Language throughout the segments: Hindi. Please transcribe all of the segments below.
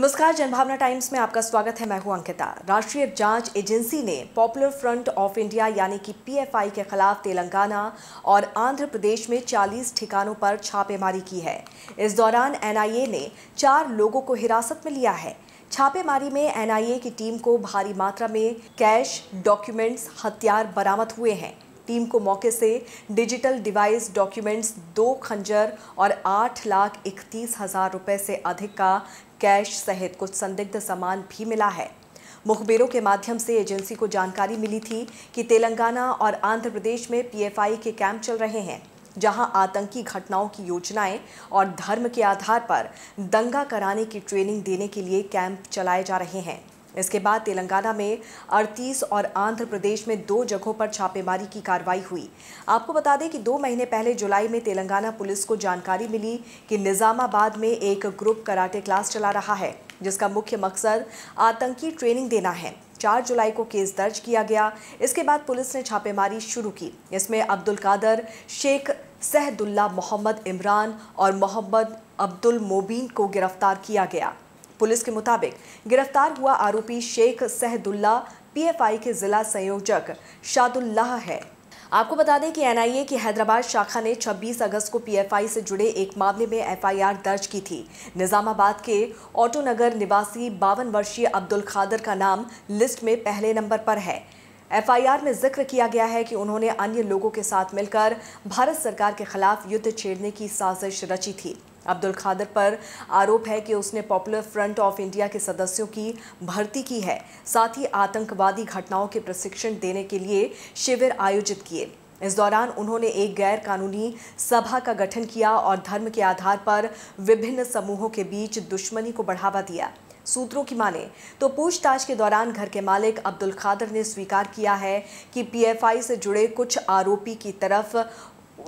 नमस्कार जनभावना टाइम्स में आपका स्वागत है मैं हूं अंकिता राष्ट्रीय जांच एजेंसी ने पॉपुलर फ्रंट ऑफ इंडिया यानी कि पीएफआई के खिलाफ तेलंगाना और आंध्र प्रदेश में 40 ठिकानों पर छापेमारी की है इस दौरान एनआईए ने चार लोगों को हिरासत में लिया है छापेमारी में एनआईए की टीम को भारी मात्रा में कैश डॉक्यूमेंट्स हथियार बरामद हुए हैं टीम को मौके से डिजिटल डिवाइस डॉक्यूमेंट्स दो खंजर और आठ लाख इकतीस हज़ार रुपये से अधिक का कैश सहित कुछ संदिग्ध सामान भी मिला है मुखबिरों के माध्यम से एजेंसी को जानकारी मिली थी कि तेलंगाना और आंध्र प्रदेश में पीएफआई के कैंप चल रहे हैं जहां आतंकी घटनाओं की योजनाएं और धर्म के आधार पर दंगा कराने की ट्रेनिंग देने के लिए कैंप चलाए जा रहे हैं इसके बाद तेलंगाना में अड़तीस और आंध्र प्रदेश में दो जगहों पर छापेमारी की कार्रवाई हुई आपको बता दें कि दो महीने पहले जुलाई में तेलंगाना पुलिस को जानकारी मिली कि निज़ामाबाद में एक ग्रुप कराटे क्लास चला रहा है जिसका मुख्य मकसद आतंकी ट्रेनिंग देना है चार जुलाई को केस दर्ज किया गया इसके बाद पुलिस ने छापेमारी शुरू की इसमें अब्दुल कादर शेख सहदुल्ला मोहम्मद इमरान और मोहम्मद अब्दुल मोबीन को गिरफ्तार किया गया पुलिस के मुताबिक गिरफ्तार हुआ आरोपी शेख सहदुल्ला पीएफआई के जिला संयोजक शादुल्लाह है आपको बता दें कि एनआईए की हैदराबाद शाखा ने 26 अगस्त को पीएफआई से जुड़े एक मामले में एफआईआर दर्ज की थी निजामाबाद के ऑटो नगर निवासी बावन वर्षीय अब्दुल खादर का नाम लिस्ट में पहले नंबर पर है एफआईआर में जिक्र किया गया है कि उन्होंने अन्य लोगों के साथ मिलकर भारत सरकार के खिलाफ युद्ध छेड़ने की साजिश रची थी अब्दुल खादर पर आरोप है कि उसने पॉपुलर फ्रंट ऑफ इंडिया के सदस्यों की भर्ती की है साथ ही आतंकवादी घटनाओं के प्रशिक्षण देने के लिए शिविर आयोजित किए इस दौरान उन्होंने एक गैर कानूनी सभा का गठन किया और धर्म के आधार पर विभिन्न समूहों के बीच दुश्मनी को बढ़ावा दिया सूत्रों की माने तो पूछताछ के दौरान घर के मालिक अब्दुल खादर ने स्वीकार किया है कि पीएफआई से जुड़े कुछ आरोपी की तरफ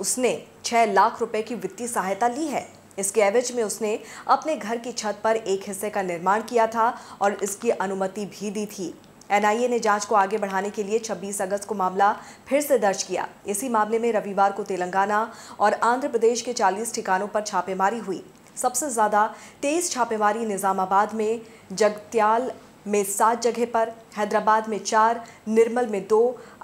उसने छह लाख रुपए की वित्तीय सहायता ली है इसके एवज में उसने अपने घर की छत पर एक हिस्से का निर्माण किया था और इसकी अनुमति भी दी थी एनआईए ने जांच को आगे बढ़ाने के लिए 26 अगस्त को मामला फिर से दर्ज किया इसी मामले में रविवार को तेलंगाना और आंध्र प्रदेश के 40 ठिकानों पर छापेमारी हुई सबसे ज़्यादा तेज छापेमारी निज़ामाबाद में जगत्याल में सात जगह पर हैदराबाद में चार निर्मल में दो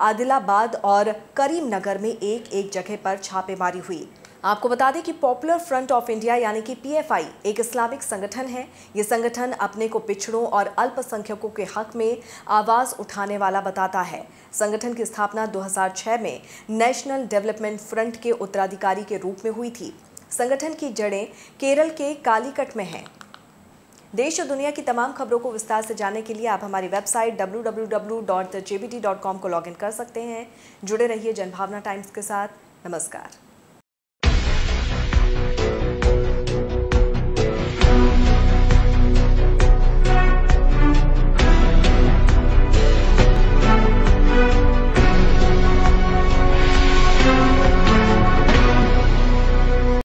आदिलाबाद और करीमनगर में एक एक जगह पर छापेमारी हुई आपको बता दें कि पॉपुलर फ्रंट ऑफ इंडिया यानी कि पीएफआई एक इस्लामिक संगठन है ये संगठन अपने को पिछड़ों और अल्पसंख्यकों के हक में आवाज़ उठाने वाला बताता है संगठन की स्थापना 2006 में नेशनल डेवलपमेंट फ्रंट के उत्तराधिकारी के रूप में हुई थी संगठन की जड़ें केरल के कालीकट में हैं देश और दुनिया की तमाम खबरों को विस्तार से जानने के लिए आप हमारी वेबसाइट डब्ल्यू को लॉग कर सकते हैं जुड़े रहिए जनभावना टाइम्स के साथ नमस्कार